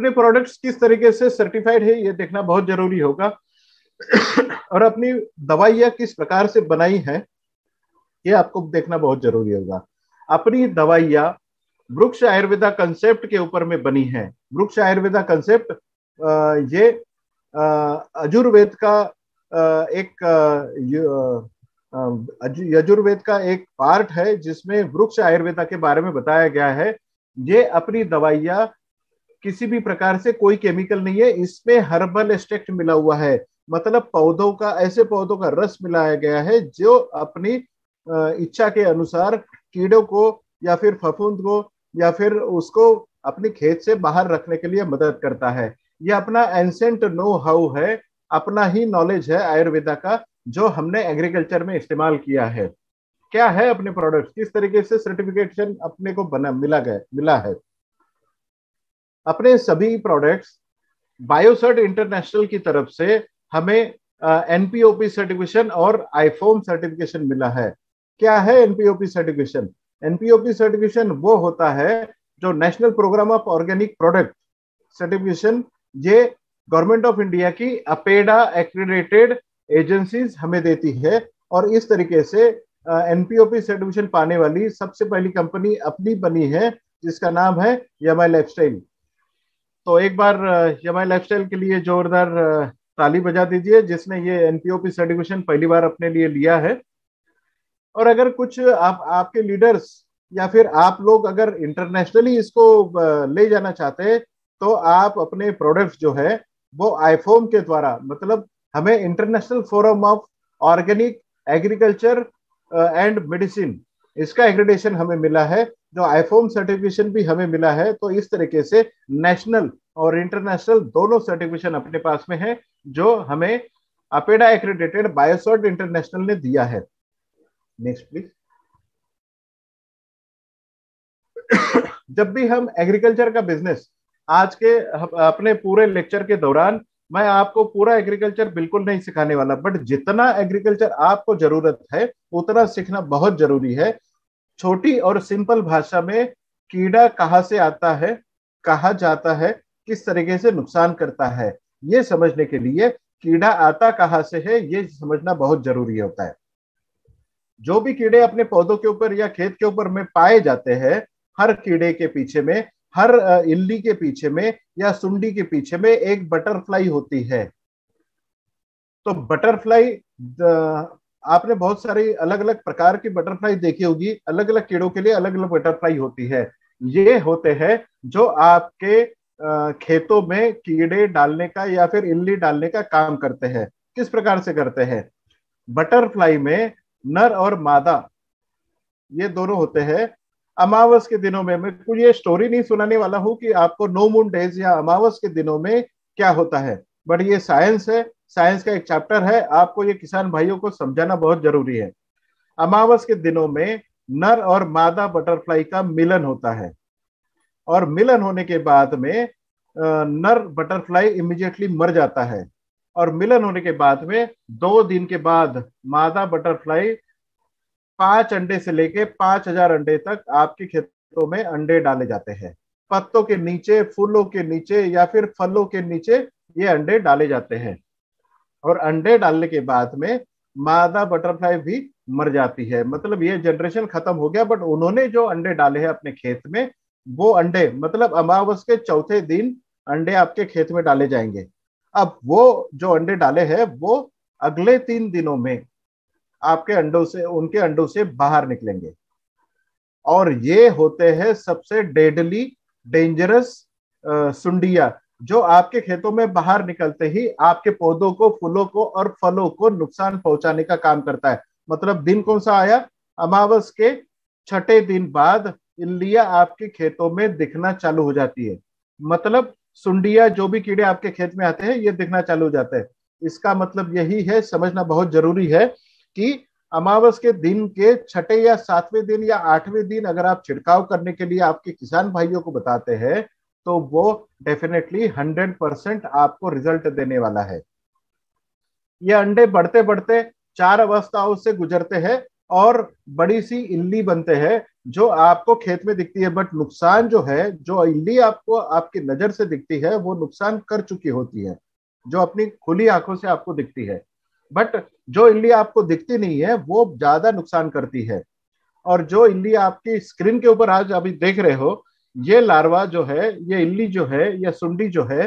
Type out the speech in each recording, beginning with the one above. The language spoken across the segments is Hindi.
अपने प्रोडक्ट्स किस तरीके से सर्टिफाइड है ये देखना बहुत जरूरी होगा और अपनी दवाइयाँ किस प्रकार से बनाई है ये आपको देखना बहुत जरूरी होगा अपनी दवाइयाँ वृक्ष आयुर्वेदा कंसेप्ट के ऊपर में बनी है वृक्ष आयुर्वेदा कंसेप्ट ये अजुर्वेद का एक यजुर्वेद का एक पार्ट है जिसमें वृक्ष आयुर्वेदा के बारे में बताया गया है ये अपनी दवाइयाँ किसी भी प्रकार से कोई केमिकल नहीं है इसमें हर्बल एस्टेक्ट मिला हुआ है मतलब पौधों का ऐसे पौधों का रस मिलाया गया है जो अपनी इच्छा के अनुसार कीड़ों को या फिर फफूंद को या फिर उसको अपने खेत से बाहर रखने के लिए मदद करता है यह अपना एंसेंट नो हाउ है अपना ही नॉलेज है आयुर्वेदा का जो हमने एग्रीकल्चर में इस्तेमाल किया है क्या है अपने प्रोडक्ट्स किस तरीके से सर्टिफिकेशन अपने को बना मिला गया मिला है अपने सभी प्रोडक्ट्स बायोसर्ट इंटरनेशनल की तरफ से हमें एनपीओपी सर्टिफिकेशन और आईफोन सर्टिफिकेशन मिला है क्या है एनपीओपी सर्टिफिकेशन एनपीओपी सर्टिफिकेशन वो होता है जो national programme of organic product certification ये गवर्नमेंट ऑफ इंडिया की अपेडा एक्रेडिटेड एजेंसीज हमें देती है और इस तरीके से एनपीओपी सर्टिफिकेशन पाने वाली सबसे पहली कंपनी अपनी बनी है जिसका नाम है यमा लाइफस्टाइल तो एक बार यमाई लाइफ के लिए जोरदार ताली बजा दीजिए जिसने ये एनपीओपी सर्टिफिकेशन पहली बार अपने लिए लिया है और अगर कुछ आप आपके लीडर्स या फिर आप लोग अगर इंटरनेशनली इसको ले जाना चाहते हैं तो आप अपने प्रोडक्ट्स जो है वो आईफोम के द्वारा मतलब हमें international forum of organic agriculture and medicine इसका एग्रीडेशन हमें मिला है जो आईफोम सर्टिफिकेशन भी हमें मिला है तो इस तरीके से नेशनल और इंटरनेशनल दोनों सर्टिफिकेशन अपने पास में है जो हमें अपेडा एक्रेडिटेड बायोसॉट इंटरनेशनल ने दिया है नेक्स्ट प्लीज जब भी हम एग्रीकल्चर का बिजनेस आज के अपने पूरे लेक्चर के दौरान मैं आपको पूरा एग्रीकल्चर बिल्कुल नहीं सिखाने वाला बट जितना एग्रीकल्चर आपको जरूरत है उतना सीखना बहुत जरूरी है छोटी और सिंपल भाषा में कीड़ा कहाँ से आता है कहा जाता है किस तरीके से नुकसान करता है ये समझने के लिए कीड़ा आता कहाँ से है ये समझना बहुत जरूरी होता है जो भी कीड़े अपने पौधों के ऊपर या खेत के ऊपर में पाए जाते हैं हर कीड़े के पीछे में हर इल्ली के पीछे में या सुंडी के पीछे में एक बटरफ्लाई होती है तो बटरफ्लाई आपने बहुत सारे अलग अलग प्रकार की बटरफ्लाई देखी होगी अलग अलग कीड़ों के लिए अलग अलग बटरफ्लाई होती है ये होते हैं जो आपके खेतों में कीड़े डालने का या फिर इल्ली डालने का काम करते हैं किस प्रकार से करते हैं बटरफ्लाई में नर और मादा ये दोनों होते हैं अमावस के दिनों में मैं कोई ये स्टोरी नहीं सुनाने वाला हूं कि आपको नो मून डेज या अमावस के दिनों में क्या होता है बट ये साइंस है साइंस का एक चैप्टर है आपको ये किसान भाइयों को समझाना बहुत जरूरी है अमावस के दिनों में नर और मादा बटरफ्लाई का मिलन होता है और मिलन होने के बाद में नर बटरफ्लाई इमिजिएटली मर जाता है और मिलन होने के बाद में दो दिन के बाद मादा बटरफ्लाई पांच अंडे से लेके पांच हजार अंडे तक आपके खेतों में अंडे डाले जाते हैं पत्तों के नीचे फूलों के नीचे या फिर फलों के नीचे ये अंडे डाले जाते हैं और अंडे डालने के बाद में मादा बटरफ्लाई भी मर जाती है मतलब ये जनरेशन खत्म हो गया बट उन्होंने जो अंडे डाले हैं अपने खेत में वो अंडे मतलब अमावस के चौथे दिन अंडे आपके खेत में डाले जाएंगे अब वो जो अंडे डाले हैं वो अगले तीन दिनों में आपके अंडों से उनके अंडों से बाहर निकलेंगे और ये होते हैं सबसे डेडली डेंजरस सुंडिया जो आपके खेतों में बाहर निकलते ही आपके पौधों को फूलों को और फलों को नुकसान पहुंचाने का काम करता है मतलब दिन कौन सा आया अमावस के छठे दिन बाद इल्लिया आपके खेतों में दिखना चालू हो जाती है मतलब सुंडिया जो भी कीड़े आपके खेत में आते हैं ये दिखना चालू हो जाते हैं इसका मतलब यही है समझना बहुत जरूरी है कि अमावस के दिन के छठे या सातवें दिन या आठवें दिन अगर आप छिड़काव करने के लिए आपके किसान भाइयों को बताते हैं तो वो डेफिनेटली हंड्रेड परसेंट आपको रिजल्ट देने वाला है ये अंडे बढ़ते बढ़ते चार अवस्थाओं से गुजरते हैं और बड़ी सी इल्ली बनते हैं जो आपको खेत में दिखती है बट नुकसान जो है जो इल्ली आपको आपकी नजर से दिखती है वो नुकसान कर चुकी होती है जो अपनी खुली आंखों से आपको दिखती है बट जो इल्ली आपको दिखती नहीं है वो ज्यादा नुकसान करती है और जो इल्ली आपकी स्क्रीन के ऊपर आज अभी देख रहे हो ये लार्वा जो है ये इल्ली जो है या सुंडी जो है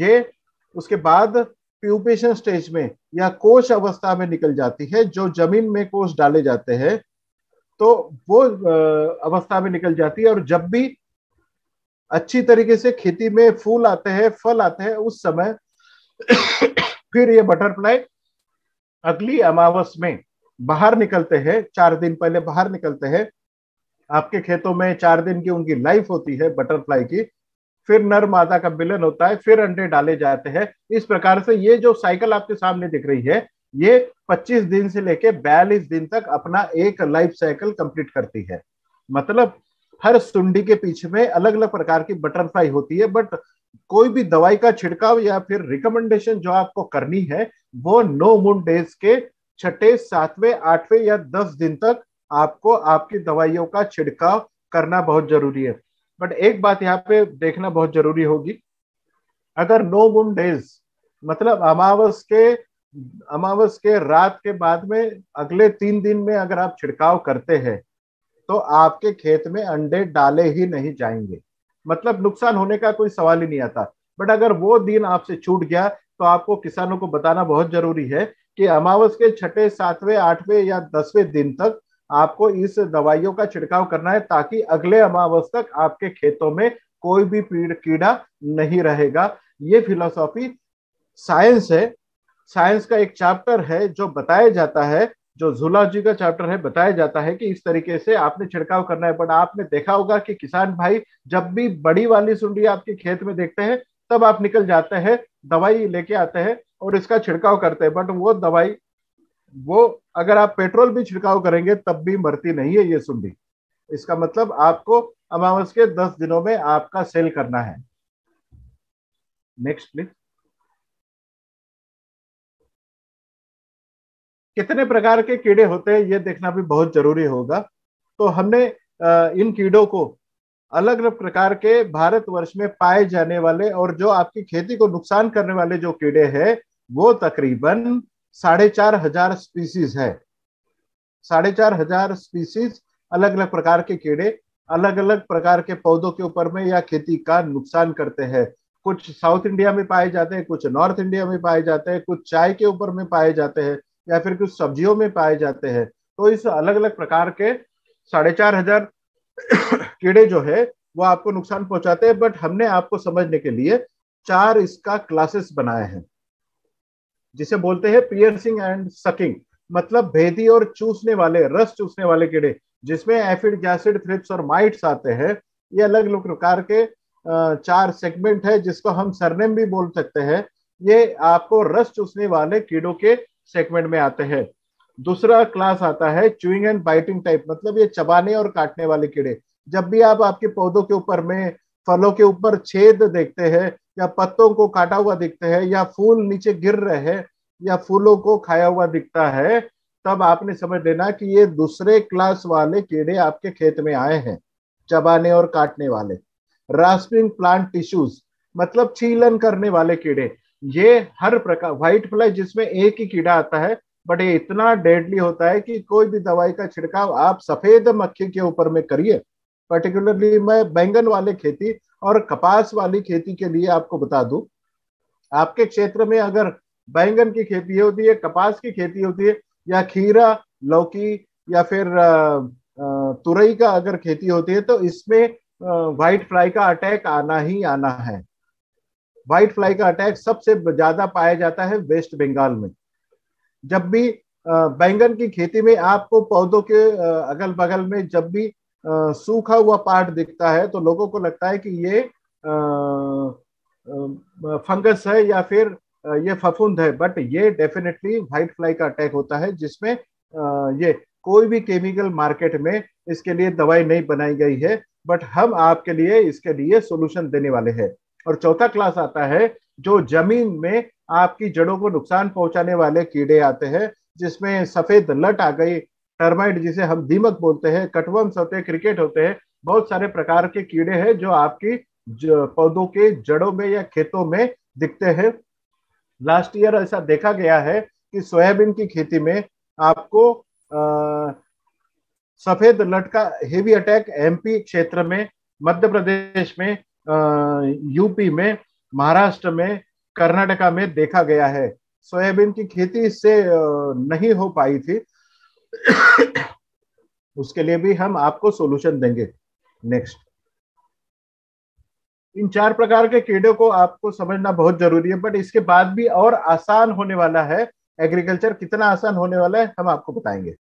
ये उसके बाद प्यूपेशन स्टेज में या कोश अवस्था में निकल जाती है जो जमीन में कोश डाले जाते हैं तो वो अवस्था में निकल जाती है और जब भी अच्छी तरीके से खेती में फूल आते हैं फल आते हैं उस समय फिर ये बटरफ्लाई अगली अमावस में बाहर निकलते हैं चार दिन पहले बाहर निकलते हैं आपके खेतों में चार दिन की उनकी लाइफ होती है बटरफ्लाई की फिर नर मादा का बिलन होता है फिर अंडे डाले जाते हैं इस प्रकार से ये जो साइकिल आपके सामने दिख रही है ये 25 दिन से लेके 42 दिन तक अपना एक लाइफ साइकिल कंप्लीट करती है मतलब हर सुंडी के पीछे में अलग अलग प्रकार की बटरफ्लाई होती है बट कोई भी दवाई का छिड़काव या फिर रिकमेंडेशन जो आपको करनी है वो नो मून डेज के छठे सातवें आठवें या दस दिन तक आपको आपकी दवाइयों का छिड़काव करना बहुत जरूरी है बट एक बात यहाँ पे देखना बहुत जरूरी होगी अगर नो मून डेज मतलब अमावस के अमावस के रात के बाद में अगले तीन दिन में अगर आप छिड़काव करते हैं तो आपके खेत में अंडे डाले ही नहीं जाएंगे मतलब नुकसान होने का कोई सवाल ही नहीं आता बट अगर वो दिन आपसे छूट गया तो आपको किसानों को बताना बहुत जरूरी है कि अमावस के छठे सातवें आठवें या दसवें दिन तक आपको इस दवाइयों का छिड़काव करना है ताकि अगले अमावस तक आपके खेतों में कोई भी पीड़ कीड़ा नहीं रहेगा ये फिलोसॉफी साइंस है साइंस का एक चैप्टर है जो बताया जाता है जो जूलॉजी का चैप्टर है बताया जाता है कि इस तरीके से आपने छिड़काव करना है बट आपने देखा होगा कि किसान भाई जब भी बड़ी वाली सुंडी आपके खेत में देखते हैं तब आप निकल जाते हैं दवाई लेके आते हैं और इसका छिड़काव करते हैं बट वो दवाई वो अगर आप पेट्रोल भी छिड़काव करेंगे तब भी मरती नहीं है ये सुंडी इसका मतलब आपको अमावस के दस दिनों में आपका सेल करना है नेक्स्ट प्लीज कितने प्रकार के कीड़े होते हैं ये देखना भी बहुत जरूरी होगा तो हमने इन कीड़ों को अलग अलग प्रकार के भारतवर्ष में पाए जाने वाले और जो आपकी खेती को नुकसान करने वाले जो कीड़े हैं वो तकरीबन साढ़े चार हजार स्पीसीज है साढ़े चार हजार स्पीसीज अलग अलग प्रकार के कीड़े अलग अलग प्रकार के पौधों के ऊपर में या खेती का नुकसान करते हैं कुछ साउथ इंडिया में पाए जाते हैं कुछ नॉर्थ इंडिया में पाए जाते हैं कुछ चाय के ऊपर में पाए जाते हैं या फिर कुछ सब्जियों में पाए जाते हैं तो इस अलग अलग प्रकार के साढ़े चार हजार कीड़े जो है वो आपको नुकसान पहुंचाते हैं बट हमने आपको समझने के लिए चार इसका क्लासेस बनाए हैं जिसे बोलते हैं पियर्सिंग एंड सकिंग मतलब भेदी और चूसने वाले रस चूसने वाले कीड़े जिसमें एफिड गैसिड थ्रिप्स और माइट्स आते हैं ये अलग अलग प्रकार के चार सेगमेंट है जिसको हम सरनेम भी बोल सकते हैं ये आपको रस चूसने वाले कीड़ों के सेगमेंट में आते हैं दूसरा क्लास आता है चूइंग एंड बाइटिंग टाइप मतलब ये चबाने और काटने वाले कीड़े जब भी आप आपके पौधों के ऊपर में फलों के ऊपर छेद देखते हैं या पत्तों को काटा हुआ दिखता है या फूल नीचे गिर रहे हैं या फूलों को खाया हुआ दिखता है तब आपने समझ लेना कि ये दूसरे क्लास वाले कीड़े आपके खेत में आए हैं चबाने और काटने वाले रास्पिंग प्लांट टिश्यूज मतलब छीलन करने वाले कीड़े ये हर प्रकार व्हाइट फ्लाई जिसमें एक ही कीड़ा आता है बट ये इतना डेडली होता है कि कोई भी दवाई का छिड़काव आप सफेद मक्खी के ऊपर में करिए पर्टिकुलरली मैं बैंगन वाले खेती और कपास वाली खेती के लिए आपको बता दू आपके क्षेत्र में अगर बैंगन की खेती होती है कपास की खेती होती है या खीरा लौकी या फिर तुरई का अगर खेती होती है तो इसमें व्हाइट फ्लाई का अटैक आना ही आना है व्हाइट फ्लाई का अटैक सबसे ज्यादा पाया जाता है वेस्ट बंगाल में जब भी बैंगन की खेती में आपको पौधों के अगल बगल में जब भी सूखा हुआ पार्ट दिखता है तो लोगों को लगता है कि ये फंगस है या फिर ये फफूंद है बट ये डेफिनेटली व्हाइट फ्लाई का अटैक होता है जिसमें ये कोई भी केमिकल मार्केट में इसके लिए दवाई नहीं बनाई गई है बट हम आपके लिए इसके लिए सोल्यूशन देने वाले हैं और चौथा क्लास आता है जो जमीन में आपकी जड़ों को नुकसान पहुंचाने वाले कीड़े आते हैं जिसमें सफेद लट आ गई टर्माइट जिसे हम दीमक बोलते हैं कटवंस होते हैं क्रिकेट होते हैं बहुत सारे प्रकार के कीड़े हैं जो आपकी पौधों के जड़ों में या खेतों में दिखते हैं लास्ट ईयर ऐसा देखा गया है कि सोयाबीन की खेती में आपको आ, सफेद लटका हेवी अटैक एमपी क्षेत्र में मध्य प्रदेश में आ, यूपी में महाराष्ट्र में कर्नाटका में देखा गया है सोयाबीन की खेती इससे नहीं हो पाई थी उसके लिए भी हम आपको सॉल्यूशन देंगे नेक्स्ट इन चार प्रकार के कीड़ों को आपको समझना बहुत जरूरी है बट इसके बाद भी और आसान होने वाला है एग्रीकल्चर कितना आसान होने वाला है हम आपको बताएंगे